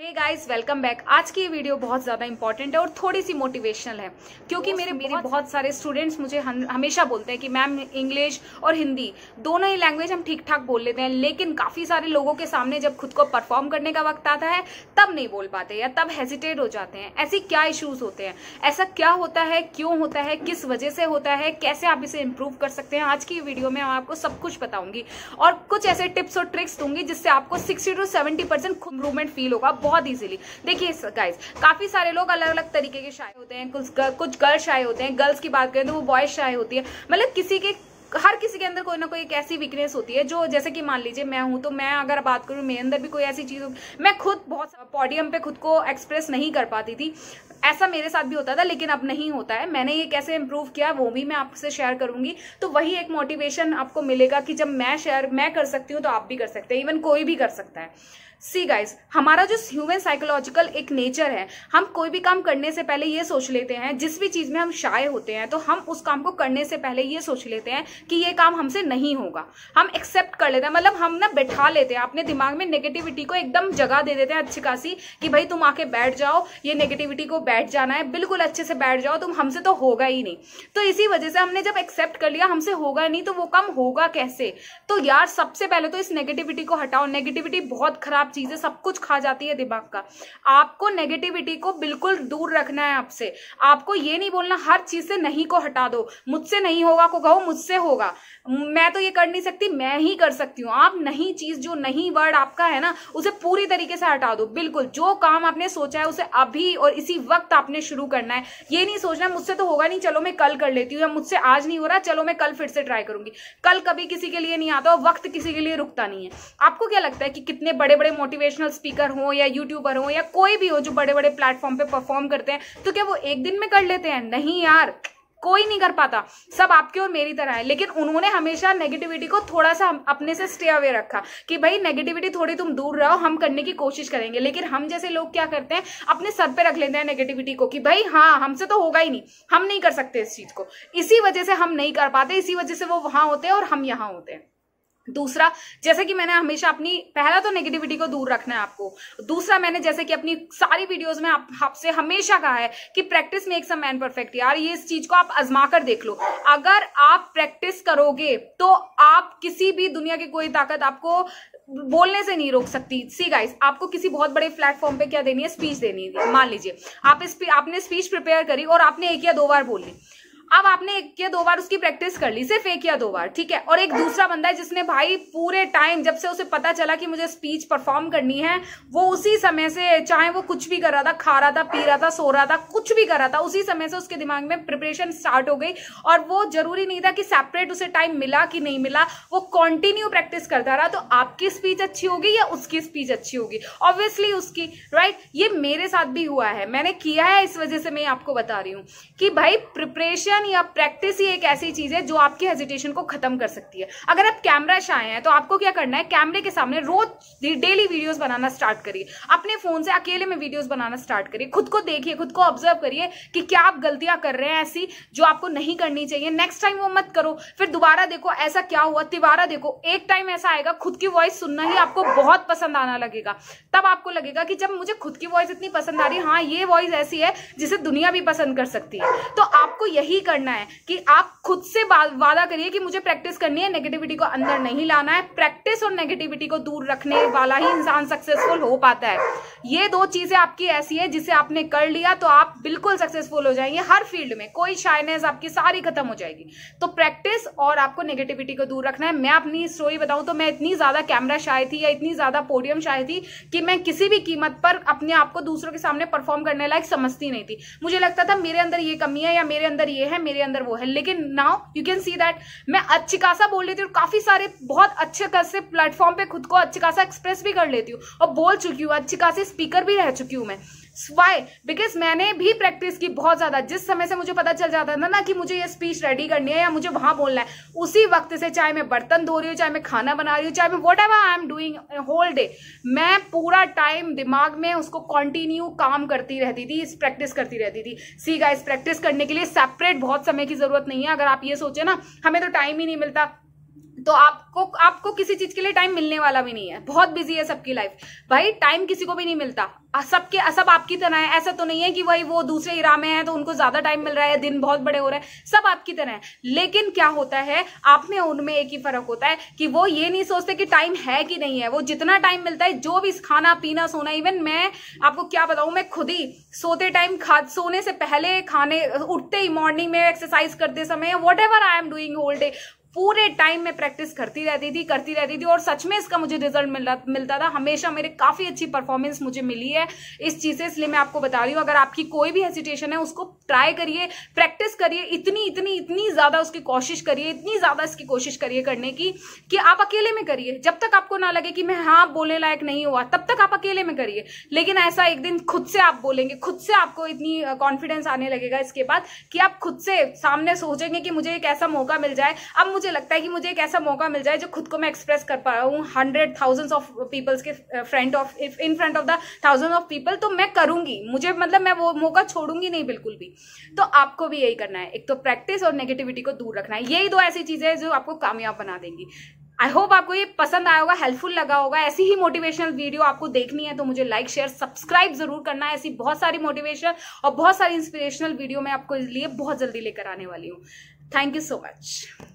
hey guys welcome back आज की ये वीडियो बहुत ज़्यादा इंपॉर्टेंट है और थोड़ी सी मोटिवेशनल है क्योंकि मेरे मेरे बहुत सारे स्टूडेंट्स मुझे हमेशा बोलते हैं कि मैम इंग्लिश और हिंदी दोनों ही लैंग्वेज हम ठीक ठाक बोल लेते हैं लेकिन काफ़ी सारे लोगों के सामने जब खुद को परफॉर्म करने का वक्त आता है तब नहीं बोल पाते या तब हेजिटेट हो जाते हैं ऐसे क्या इशूज़ होते हैं ऐसा क्या होता है क्यों होता है किस वजह से होता है कैसे आप इसे इम्प्रूव कर सकते हैं आज की वीडियो में आपको सब कुछ बताऊंगी और कुछ ऐसे टिप्स और ट्रिक्स दूंगी जिससे आपको sixty to seventy percent improvement feel होगा बहुत ईजिली देखिए गाइज काफ़ी सारे लोग अलग अलग तरीके के शाये होते हैं कुछ कुछ गर्ल्स शाये होते हैं गर्ल्स की बात करें तो वो बॉयज शाये होती है मतलब किसी के हर किसी के अंदर कोई ना कोई एक ऐसी वीकनेस होती है जो जैसे कि मान लीजिए मैं हूं तो मैं अगर बात करूँ मेरे अंदर भी कोई ऐसी चीज़ होगी मैं खुद बहुत पॉडियम पे खुद को एक्सप्रेस नहीं कर पाती थी ऐसा मेरे साथ भी होता था लेकिन अब नहीं होता है मैंने ये कैसे इम्प्रूव किया वो भी मैं आपसे शेयर करूंगी तो वही एक मोटिवेशन आपको मिलेगा कि जब मैं शेयर मैं कर सकती हूँ तो आप भी कर सकते हैं इवन कोई भी कर सकता है सी गाइस हमारा जो ह्यूमन साइकोलॉजिकल एक नेचर है हम कोई भी काम करने से पहले ये सोच लेते हैं जिस भी चीज़ में हम शाय होते हैं तो हम उस काम को करने से पहले ये सोच लेते हैं कि ये काम हमसे नहीं होगा हम एक्सेप्ट कर लेते हैं मतलब हम ना बैठा लेते हैं अपने दिमाग में नेगेटिविटी को एकदम जगह दे देते हैं अच्छी खासी कि भाई तुम आके बैठ जाओ ये नेगेटिविटी को बैठ जाना है बिल्कुल अच्छे से बैठ जाओ तुम हमसे तो होगा ही नहीं तो इसी वजह से हमने जब एक्सेप्ट कर लिया हमसे होगा नहीं तो वो काम होगा कैसे तो यार सबसे पहले तो इस नेगेटिविटी को हटाओ नेगेटिविटी बहुत खराब चीज़ें सब कुछ खा जाती है दिमाग का आपको नेगेटिविटी को बिल्कुल दूर रखना है आपसे आपको ये नहीं बोलना हर चीज़ से नहीं को हटा दो मुझसे नहीं होगा को कहो मुझसे होगा मैं तो ये कर नहीं सकती मैं ही कर सकती हूँ आप नहीं चीज़ जो नहीं वर्ड आपका है ना उसे पूरी तरीके से हटा दो बिल्कुल जो काम आपने सोचा है उसे अभी और इसी वक्त आपने शुरू करना है ये नहीं सोचना मुझसे तो होगा नहीं चलो मैं कल कर लेती हूँ या मुझसे आज नहीं हो रहा चलो मैं कल फिर से ट्राई करूंगी कल कभी किसी के लिए नहीं आता और वक्त किसी के लिए रुकता नहीं है आपको क्या लगता है कि कितने बड़े बड़े मोटिवेशनल स्पीकर हो या यूट्यूबर हो या कोई भी हो जो बड़े बड़े प्लेटफॉर्म पे परफॉर्म करते हैं तो क्या वो एक दिन में कर लेते हैं नहीं यार कोई नहीं कर पाता सब आपके और मेरी तरह है लेकिन उन्होंने हमेशा नेगेटिविटी को थोड़ा सा अपने से स्टे अवे रखा कि भाई नेगेटिविटी थोड़ी तुम दूर रहो हम करने की कोशिश करेंगे लेकिन हम जैसे लोग क्या करते हैं अपने सर पे रख लेते हैं नेगेटिविटी को कि भाई हाँ हमसे तो होगा ही नहीं हम नहीं कर सकते इस चीज को इसी वजह से हम नहीं कर पाते इसी वजह से वो वहां होते हैं और हम यहां होते हैं दूसरा जैसे कि मैंने हमेशा अपनी पहला तो नेगेटिविटी को दूर रखना है आपको दूसरा मैंने जैसे कि अपनी सारी वीडियोस में आप आपसे हमेशा कहा है कि practice makes a man perfect यार ये इस चीज को आप आजमा कर देख लो अगर आप प्रैक्टिस करोगे तो आप किसी भी दुनिया की कोई ताकत आपको बोलने से नहीं रोक सकती सी गाइस आपको किसी बहुत बड़े प्लेटफॉर्म पे क्या देनी है स्पीच देनी है मान लीजिए आप इस आपने स्पीच प्रिपेयर करी और आपने एक या दो बार बोल ली अब आपने एक या दो बार उसकी प्रैक्टिस कर ली सिर्फ एक या दो बार ठीक है और एक दूसरा बंदा है जिसने भाई पूरे टाइम जब से उसे पता चला कि मुझे स्पीच परफॉर्म करनी है वो उसी समय से चाहे वो कुछ भी कर रहा था खा रहा था पी रहा था सो रहा था कुछ भी कर रहा था उसी समय से उसके दिमाग में प्रिपरेशन स्टार्ट हो गई और वो जरूरी नहीं था कि सेपरेट उसे टाइम मिला कि नहीं मिला वो कॉन्टिन्यू प्रैक्टिस करता रहा तो आपकी स्पीच अच्छी होगी या उसकी स्पीच अच्छी होगी ऑब्वियसली उसकी राइट ये मेरे साथ भी हुआ है मैंने किया है इस वजह से मैं आपको बता रही हूँ कि भाई प्रिपरेशन हेजिटेशन या प्रैक्टिस ही एक ऐसी चीज़ है जो आपकी हेजिटेशन को खत्म कर सकती है अगर आप कैमरा शाए हैं तो आपको क्या करना है कैमरे के सामने रोज डेली वीडियोस बनाना स्टार्ट करिए अपने फ़ोन से अकेले में वीडियोस बनाना स्टार्ट करिए खुद को देखिए खुद को ऑब्जर्व करिए कि क्या आप गलतियां कर रहे हैं ऐसी जो आपको नहीं करनी चाहिए नेक्स्ट टाइम वो मत करो फिर दोबारा देखो ऐसा क्या हुआ तिबारा देखो एक टाइम ऐसा आएगा खुद की वॉइस सुनना ही आपको बहुत पसंद आना लगेगा तब आपको लगेगा कि जब मुझे खुद की वॉइस इतनी पसंद आ रही है हाँ ये वॉइस ऐसी है जिसे दुनिया भी पसंद कर सकती है तो आपको यही करना है कि आप खुद से वादा करिए कि मुझे प्रैक्टिस करनी है नेगेटिविटी को अंदर नहीं लाना है प्रैक्टिस और नेगेटिविटी को दूर रखने वाला ही इंसान सक्सेसफुल हो पाता है ये दो चीज़ें आपकी ऐसी है जिसे आपने कर लिया तो आप बिल्कुल सक्सेसफुल हो जाएंगे हर फील्ड में कोई शाइनेस आपकी सारी खत्म हो जाएगी तो प्रैक्टिस और आपको नेगेटिविटी को दूर रखना है मैं अपनी स्टोरी बताऊं तो मैं इतनी ज़्यादा कैमरा शायद थी या इतनी ज़्यादा पोडियम शायद थी कि मैं किसी भी कीमत पर अपने आप को दूसरों के सामने परफॉर्म करने लायक समझती नहीं थी मुझे लगता था मेरे अंदर ये कमी है या मेरे अंदर ये है है मेरे अंदर वो है लेकिन now you can see that मैं अच्छी खासा बोल लेती हूँ काफ़ी सारे बहुत अच्छे खासे प्लेटफॉर्म पे खुद को अच्छी खासा एक्सप्रेस भी कर लेती हूँ और बोल चुकी हूँ अच्छी खासी स्पीकर भी रह चुकी हूँ मैं वाई बिकॉज मैंने भी प्रैक्टिस की बहुत ज़्यादा जिस समय से मुझे पता चल जाता था ना कि मुझे ये स्पीच रेडी करनी है या मुझे वहां बोलना है उसी वक्त से चाहे मैं बर्तन धो रही हूँ चाहे मैं खाना बना रही हूँ चाहे मैं whatever I am doing whole day मैं पूरा टाइम दिमाग में उसको कॉन्टिन्यू काम करती रहती थी इस प्रैक्टिस करती रहती थी सी गाइस प्रैक्टिस करने के लिए सेपरेट बहुत समय की ज़रूरत नहीं है अगर आप ये सोचे ना हमें तो टाइम ही नहीं मिलता तो आपको आपको किसी चीज के लिए टाइम मिलने वाला भी नहीं है बहुत बिजी है सबकी लाइफ भाई टाइम किसी को भी नहीं मिलता सबके सब आपकी तरह है ऐसा तो नहीं है कि भाई वो दूसरे इरा में है तो उनको ज्यादा टाइम मिल रहा है दिन बहुत बड़े हो रहे हैं सब आपकी तरह है लेकिन क्या होता है आप में उनमें एक ही फर्क होता है कि वो ये नहीं सोचते कि टाइम है कि नहीं है वो जितना टाइम मिलता है जो भी खाना पीना सोना इवन मैं आपको क्या बताऊं मैं खुद ही सोते टाइम खा सोने से पहले खाने उठते ही मॉर्निंग में एक्सरसाइज करते समय whatever I am doing whole day पूरे टाइम में प्रैक्टिस करती रहती थी करती रहती थी और सच में इसका मुझे रिजल्ट मिल मिलता था हमेशा मेरे काफ़ी अच्छी परफॉर्मेंस मुझे मिली है इस चीज़ से इसलिए मैं आपको बता रही हूँ अगर आपकी कोई भी हेसिटेशन है उसको ट्राई करिए प्रैक्टिस करिए इतनी इतनी इतनी ज़्यादा उसकी कोशिश करिए इतनी ज़्यादा इसकी कोशिश करिए करने की कि आप अकेले में करिए जब तक आपको ना लगे कि मैं हाँ बोलने लायक नहीं हुआ तब तक आप अकेले में करिए लेकिन ऐसा एक दिन खुद से आप बोलेंगे खुद से आपको इतनी कॉन्फिडेंस आने लगेगा इसके बाद कि आप खुद से सामने सोचेंगे कि मुझे एक ऐसा मौका मिल जाए अब मुझे मुझे लगता है कि मुझे एक ऐसा मौका मिल जाए जो खुद को मैं एक्सप्रेस कर पा रहा हूँ हंड्रेड थाउजेंड्स ऑफ पीपल्स के front of if in front of the thousand of people तो मैं करूंगी मुझे मतलब मैं वो मौका छोड़ूंगी नहीं बिल्कुल भी तो आपको भी यही करना है एक तो प्रैक्टिस और नेगेटिविटी को दूर रखना है यही दो ऐसी चीज़ें हैं जो आपको कामयाब बना देंगी आई होप आपको ये पसंद आया होगा हेल्पफुल लगा होगा ऐसी ही मोटिवेशनल वीडियो आपको देखनी है तो मुझे लाइक शेयर सब्सक्राइब जरूर करना है ऐसी बहुत सारी मोटिवेशनल और बहुत सारी इंस्पिरेशनल वीडियो मैं आपको इसलिए बहुत जल्दी लेकर आने वाली हूँ थैंक यू सो मच